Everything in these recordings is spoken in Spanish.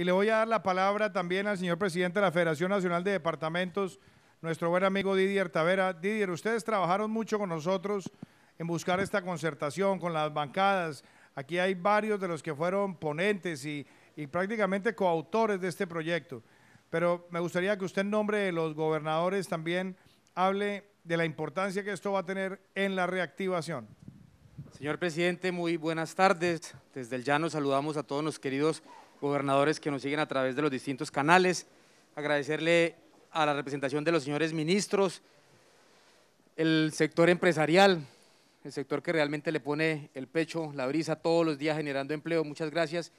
Y le voy a dar la palabra también al señor presidente de la Federación Nacional de Departamentos, nuestro buen amigo Didier Tavera. Didier, ustedes trabajaron mucho con nosotros en buscar esta concertación con las bancadas. Aquí hay varios de los que fueron ponentes y, prácticamente coautores de este proyecto. Pero me gustaría que usted en nombre de los gobernadores también hable de la importancia que esto va a tener en la reactivación. Señor presidente, muy buenas tardes. Desde el llano saludamos a todos los queridos gobernadores que nos siguen a través de los distintos canales, agradecerle a la representación de los señores ministros, el sector empresarial, el sector que realmente le pone el pecho, la brisa todos los días generando empleo. Muchas gracias.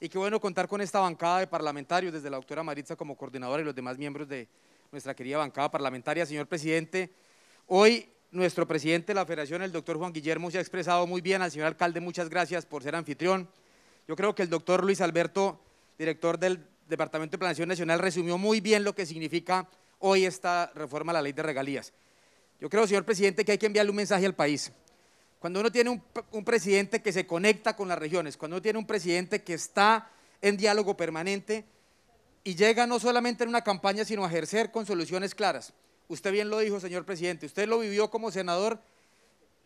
Y qué bueno contar con esta bancada de parlamentarios, desde la doctora Maritza como coordinadora y los demás miembros de nuestra querida bancada parlamentaria. Señor presidente, hoy nuestro presidente de la federación, el doctor Juan Guillermo, se ha expresado muy bien. Al señor alcalde, muchas gracias por ser anfitrión. Yo creo que el doctor Luis Alberto, director del Departamento de Planación Nacional, resumió muy bien lo que significa hoy esta reforma a la ley de regalías. Yo creo, señor presidente, que hay que enviarle un mensaje al país. Cuando uno tiene un, un presidente que se conecta con las regiones, cuando uno tiene un presidente que está en diálogo permanente y llega no solamente en una campaña, sino a ejercer con soluciones claras. Usted bien lo dijo, señor presidente, usted lo vivió como senador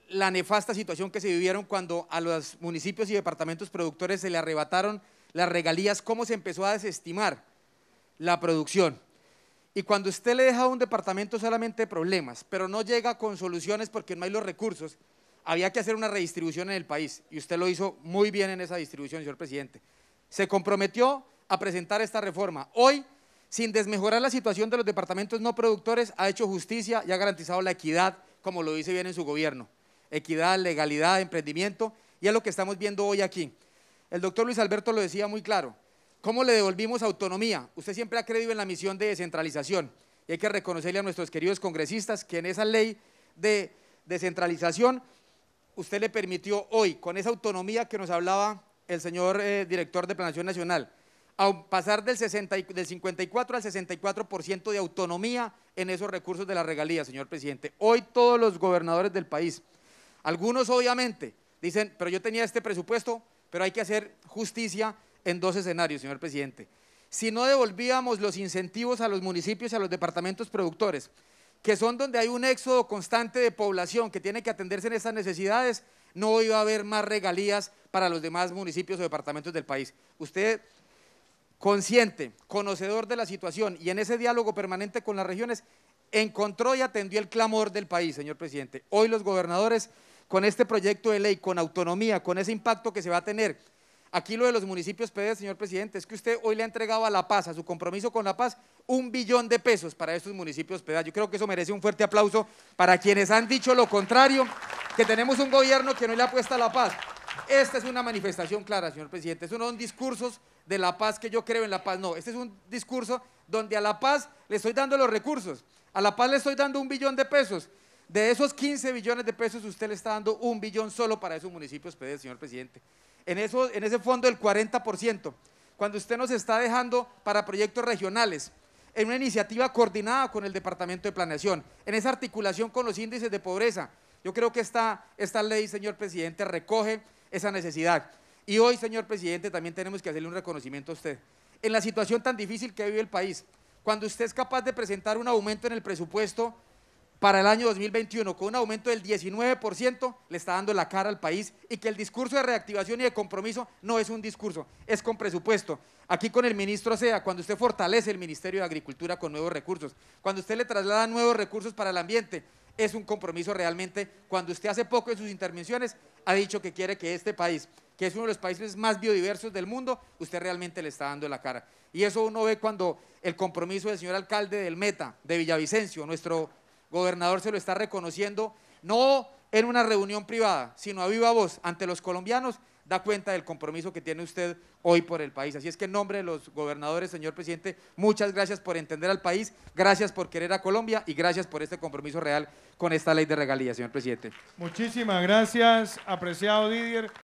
la nefasta situación que se vivieron cuando a los municipios y departamentos productores se le arrebataron las regalías, cómo se empezó a desestimar la producción. Y cuando usted le deja a un departamento solamente problemas, pero no llega con soluciones porque no hay los recursos, había que hacer una redistribución en el país. Y usted lo hizo muy bien en esa distribución, señor presidente. Se comprometió a presentar esta reforma. Hoy, sin desmejorar la situación de los departamentos no productores, ha hecho justicia y ha garantizado la equidad, como lo dice bien en su gobierno equidad, legalidad, emprendimiento, y es lo que estamos viendo hoy aquí. El doctor Luis Alberto lo decía muy claro, ¿cómo le devolvimos autonomía? Usted siempre ha creído en la misión de descentralización, y hay que reconocerle a nuestros queridos congresistas que en esa ley de descentralización usted le permitió hoy, con esa autonomía que nos hablaba el señor eh, director de Planación Nacional, a pasar del, del 54 al 64% de autonomía en esos recursos de la regalía, señor presidente. Hoy todos los gobernadores del país, algunos obviamente dicen, pero yo tenía este presupuesto, pero hay que hacer justicia en dos escenarios, señor presidente. Si no devolvíamos los incentivos a los municipios y a los departamentos productores, que son donde hay un éxodo constante de población que tiene que atenderse en estas necesidades, no iba a haber más regalías para los demás municipios o departamentos del país. Usted, consciente, conocedor de la situación y en ese diálogo permanente con las regiones, encontró y atendió el clamor del país, señor presidente. Hoy los gobernadores con este proyecto de ley, con autonomía, con ese impacto que se va a tener. Aquí lo de los municipios PD, señor presidente, es que usted hoy le ha entregado a La Paz, a su compromiso con La Paz, un billón de pesos para estos municipios PEDA. Yo creo que eso merece un fuerte aplauso para quienes han dicho lo contrario, que tenemos un gobierno que no le apuesta a La Paz. Esta es una manifestación clara, señor presidente. Eso no son discursos de la paz que yo creo en la paz. No, este es un discurso donde a la paz le estoy dando los recursos, a la paz le estoy dando un billón de pesos, de esos 15 billones de pesos, usted le está dando un billón solo para esos municipios, pues, señor presidente. En, eso, en ese fondo el 40%, cuando usted nos está dejando para proyectos regionales, en una iniciativa coordinada con el Departamento de Planeación, en esa articulación con los índices de pobreza, yo creo que esta, esta ley, señor presidente, recoge esa necesidad. Y hoy, señor presidente, también tenemos que hacerle un reconocimiento a usted. En la situación tan difícil que vive el país, cuando usted es capaz de presentar un aumento en el presupuesto para el año 2021 con un aumento del 19%, le está dando la cara al país y que el discurso de reactivación y de compromiso no es un discurso, es con presupuesto. Aquí con el ministro SEA, cuando usted fortalece el Ministerio de Agricultura con nuevos recursos, cuando usted le traslada nuevos recursos para el ambiente, es un compromiso realmente. Cuando usted hace poco en sus intervenciones ha dicho que quiere que este país, que es uno de los países más biodiversos del mundo, usted realmente le está dando la cara. Y eso uno ve cuando el compromiso del señor alcalde del Meta, de Villavicencio, nuestro gobernador se lo está reconociendo, no en una reunión privada, sino a viva voz ante los colombianos, da cuenta del compromiso que tiene usted hoy por el país. Así es que en nombre de los gobernadores, señor presidente, muchas gracias por entender al país, gracias por querer a Colombia y gracias por este compromiso real con esta ley de regalías, señor presidente. Muchísimas gracias, apreciado Didier.